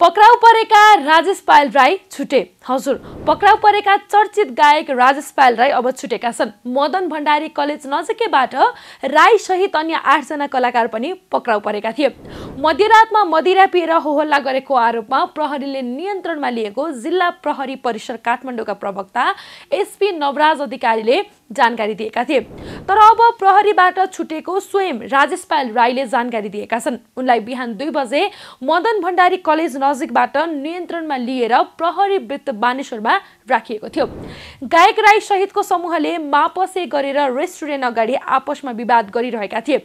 पक्राउ परेका राजेश पायल राई छुटे हजुर पक्राउ परेका चर्चित गायक राजेश पायल राई अब छुटेका छन् मदन भण्डारी कलेज नजिकैबाट राई सहित अन्य आठजना कलाकार पनि पक्राउ परेका थिए मध्यरातमा मदिरा पिएर होहल्ला गरेको आरोपमा प्रहरीले नियन्त्रणमा लिएको जिल्ला प्रहरी परिसर काठमाडौँका प्रवक्ता एसपी नवराज अधिकारीले जानकारी दिएका थिए तर अब प्रहरीबाट छुटेको स्वयं राजेश पायल राईले जानकारी दिएका छन् उनलाई बिहान दुई बजे मदन भण्डारी कलेज नजिकबाट नियन्त्रणमा लिएर प्रहरी वृत्त बानेश्वरमा राखिएको थियो गायक राई सहितको समूहले मापसे गरेर रेस्टुरेन्ट अगाडि आपसमा विवाद गरिरहेका थिए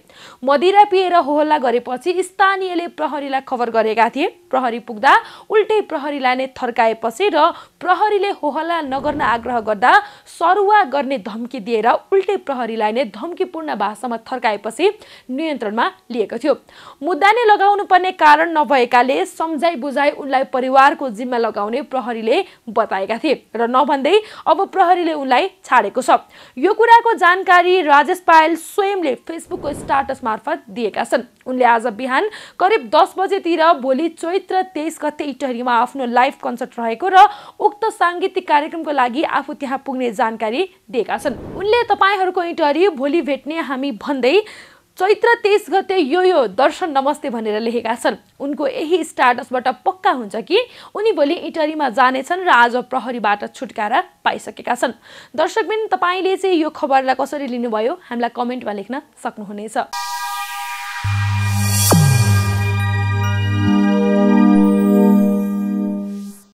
मदिरा पिएर होहल्ला गरेपछि स्थानीय स्थानीयले प्रहरीलाई खबर गरेका थिए प्रहरी पुग्दा उल्टै प्रहरीलाई नै थर्काएपछि र प्रहरीले होहल्ला नगर्न आग्रह गर्दा सरुवा गर्ने धम्की दिएर उल्टै प्रहरीलाई नै धम्कीपूर्ण भाषामा थर्काएपछि नियन्त्रणमा लिएको थियो मुद्दा नै लगाउनु पर्ने कारण नभएकाले सम्झाइ बुझाइ उनलाई परिवारको जिम्मा लगाउने प्रहरीले बताएका थिए र नभन्दै अब प्रहरीले उनलाई छाडेको छ यो कुराको जानकारी राजेश पायल स्वयंले फेसबुकको स्टाटस मार्फत दिएका छन् उनले आज बिहान करिब दस बजेतिर भोलि चैत्र तेइस गते इटहरीमा आफ्नो लाइभ कन्सर्ट रहेको र उक्त साङ्गीतिक कार्यक्रमको लागि आफू त्यहाँ पुग्ने जानकारी दिएका छन् उनले तपाईँहरूको इटहरी भोलि भेट्ने हामी भन्दै चैत्र तेइस गते यो यो दर्शन नमस्ते भनेर लेखेका छन् उनको यही स्टाटसबाट पक्का हुन्छ कि उनी भोलि इटरीमा जानेछन् र आज प्रहरीबाट छुटकारा पाइसकेका छन् दर्शकबिन तपाईँले चाहिँ यो खबरलाई कसरी लिनुभयो हामीलाई कमेन्टमा लेख्न सक्नुहुनेछ